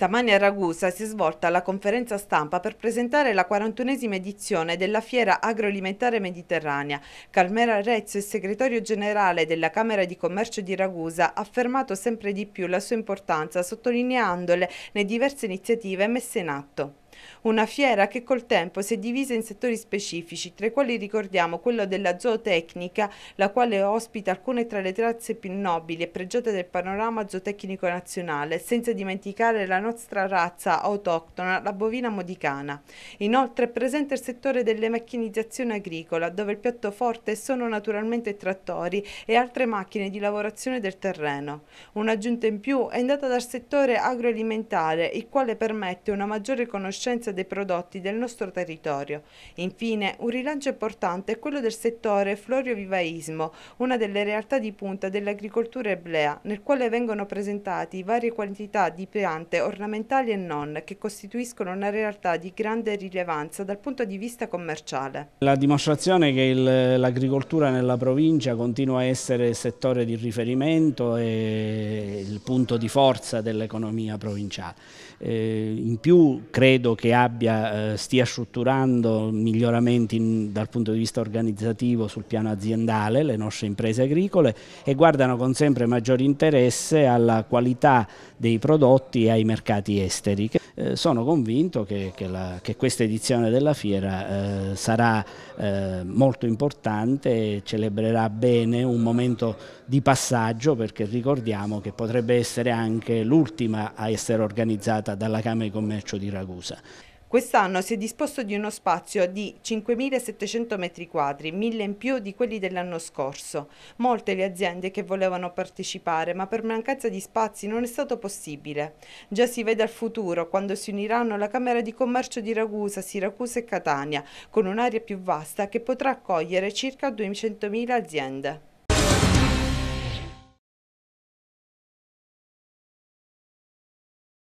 Stamani a Ragusa si è svolta la conferenza stampa per presentare la 41esima edizione della Fiera Agroalimentare Mediterranea. Carmela Rezzo, il segretario generale della Camera di Commercio di Ragusa, ha affermato sempre di più la sua importanza sottolineandole le diverse iniziative messe in atto. Una fiera che col tempo si è divisa in settori specifici, tra i quali ricordiamo quello della zootecnica, la quale ospita alcune tra le trazze più nobili e pregiate del panorama zootecnico nazionale, senza dimenticare la nostra razza autoctona, la bovina modicana. Inoltre è presente il settore delle macchinizzazioni agricola, dove il piatto forte sono naturalmente trattori e altre macchine di lavorazione del terreno. Un'aggiunta in più è andata dal settore agroalimentare, il quale permette una maggiore conoscenza conoscenza dei prodotti del nostro territorio. Infine, un rilancio importante è quello del settore floriovivaismo, una delle realtà di punta dell'agricoltura eblea, nel quale vengono presentati varie quantità di piante ornamentali e non, che costituiscono una realtà di grande rilevanza dal punto di vista commerciale. La dimostrazione che l'agricoltura nella provincia continua a essere il settore di riferimento e il punto di forza dell'economia provinciale. Eh, in più credo credo che abbia, eh, stia strutturando miglioramenti dal punto di vista organizzativo sul piano aziendale le nostre imprese agricole e guardano con sempre maggior interesse alla qualità dei prodotti e ai mercati esteri. Eh, sono convinto che, che, la, che, questa edizione della fiera eh, sarà molto importante e celebrerà bene un momento di passaggio perché ricordiamo che potrebbe essere anche l'ultima a essere organizzata dalla Camera di Commercio di Ragusa. Quest'anno si è disposto di uno spazio di 5.700 metri quadri, 1.000 in più di quelli dell'anno scorso. Molte le aziende che volevano partecipare, ma per mancanza di spazi non è stato possibile. Già si vede al futuro, quando si uniranno la Camera di Commercio di Ragusa, Siracusa e Catania, con un'area più vasta che potrà accogliere circa 200.000 aziende.